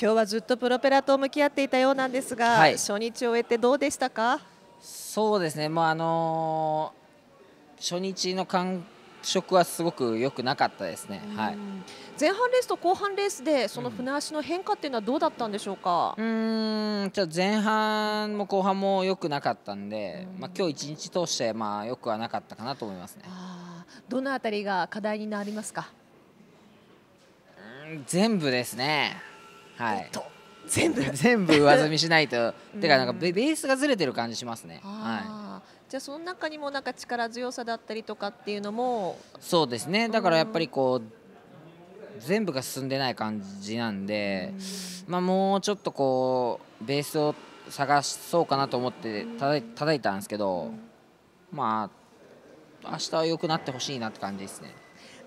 今日はずっとプロペラと向き合っていたようなんですが、はい、初日を終えてどうでしたかそうですね、まああのー、初日の感触はすごく良くなかったですね、はい、前半レースと後半レースでその船足の変化っていうのはどうだったんでしょうか、うん、うんちょ前半も後半も良くなかったんで、うん、まあ、今日一日通してまあ良くはなかったかなと思いますねどのあたりが課題になりますか、うん、全部ですねはい、全部 全部上積みしないとうん、てかなんかベースがずれてる感じしますね。はいじゃあその中にもなんか力強さだったりとかっていうのもそうですねだからやっぱりこう、全部が進んでない感じなんで、まあ、もうちょっとこうベースを探そうかなと思って叩いいたんですけど、まあ明日は良くなってほしいなって感じですね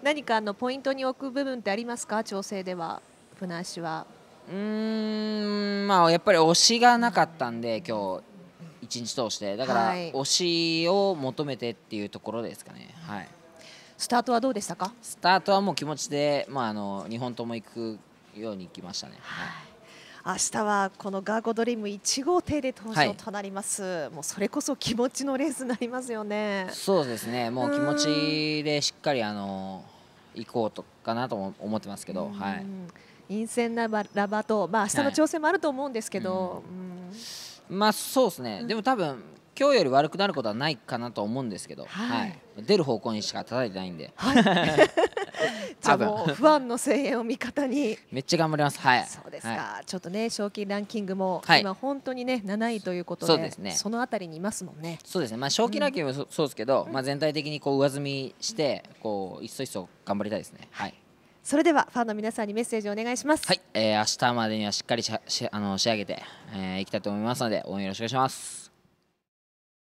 何かあのポイントに置く部分ってありますか調整では船足は。うんまあやっぱり推しがなかったんで今日一日通してだから、は推しを求めてっていうところですかね、はい、スタートはどうでしたかスタートはもう気持ちで、まあ、あの日本とも行くように行きましたね。はい明日はこのガーゴドリーム1号艇で登場となります、はい、もうそれこそ気持ちのレースになりますよねそうですねもう気持ちでしっかりあの行こうとかなと思ってますけど、はい、陰線なラバと、まあ明日の調整もあると思うんですけど、まあそうですね、でも多分今日より悪くなることはないかなと思うんですけど、はい出る方向にしか叩いてないんで。はい じゃあもうファンの声援を味方にめっちゃ頑張りますはいそうですか、はい、ちょっとね賞金ランキングも今本当にね7位ということで,、そうですねそのあたりにいますもんねそうですねまあ賞金ランキングもそうですけど、まあ全体的にこう上積みしてこういそいそ頑張りたいですねはいそれではファンの皆さんにメッセージをお願いします。はい、えー、明日までにはしっかりしあの仕上げて、えー、いきたいと思いますので応援よろしくお願いします。